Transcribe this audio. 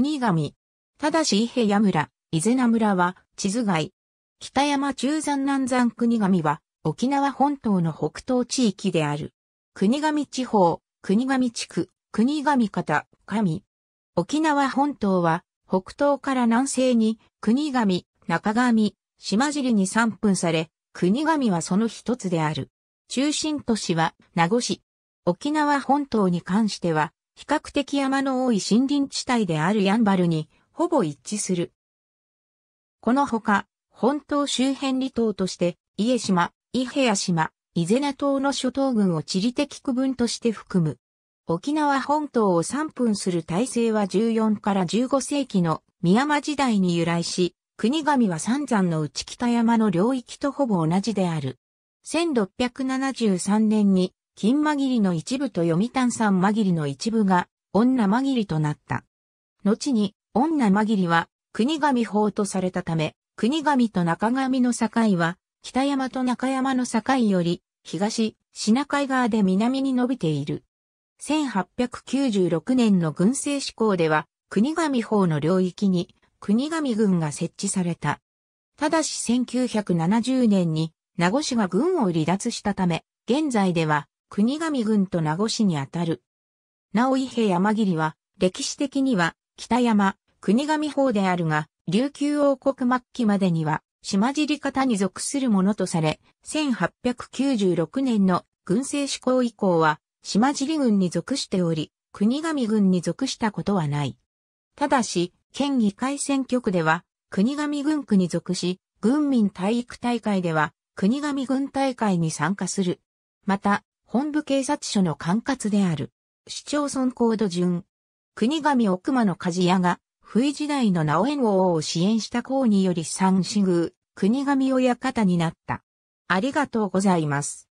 国神。ただし伊平屋村、伊是名村は地図外。北山中山南山国神は沖縄本島の北東地域である。国神地方、国神地区、国神方、神。沖縄本島は北東から南西に国神、中神、島尻に散分され、国神はその一つである。中心都市は名護市。沖縄本島に関しては比較的山の多い森林地帯であるヤンバルに、ほぼ一致する。このほか、本島周辺離島として、家島、伊平屋島、伊是名島の諸島群を地理的区分として含む。沖縄本島を3分する体制は14から15世紀の宮間時代に由来し、国神は三山の内北山の領域とほぼ同じである。1673年に金紛りの一部と読谷山紛りの一部が、女紛りとなった。後に、女紛りは、国神法とされたため、国神と中神の境は、北山と中山の境より、東、品海側で南に伸びている。1896年の軍政施行では、国神法の領域に、国神軍が設置された。ただし1970年に、名護市が軍を離脱したため、現在では、国神郡と名護市にあたる。なお伊平山霧は、歴史的には、北山、国神方であるが、琉球王国末期までには、島尻方に属するものとされ、1896年の軍政施行以降は、島尻郡に属しており、国神郡に属したことはない。ただし、県議会選挙区では、国神郡区に属し、軍民体育大会では、国神郡大会に参加する。また、本部警察署の管轄である、市町村コード順、国神奥間の鍛冶屋が、不意時代の直縁王を支援した功により三四宮、国神親方になった。ありがとうございます。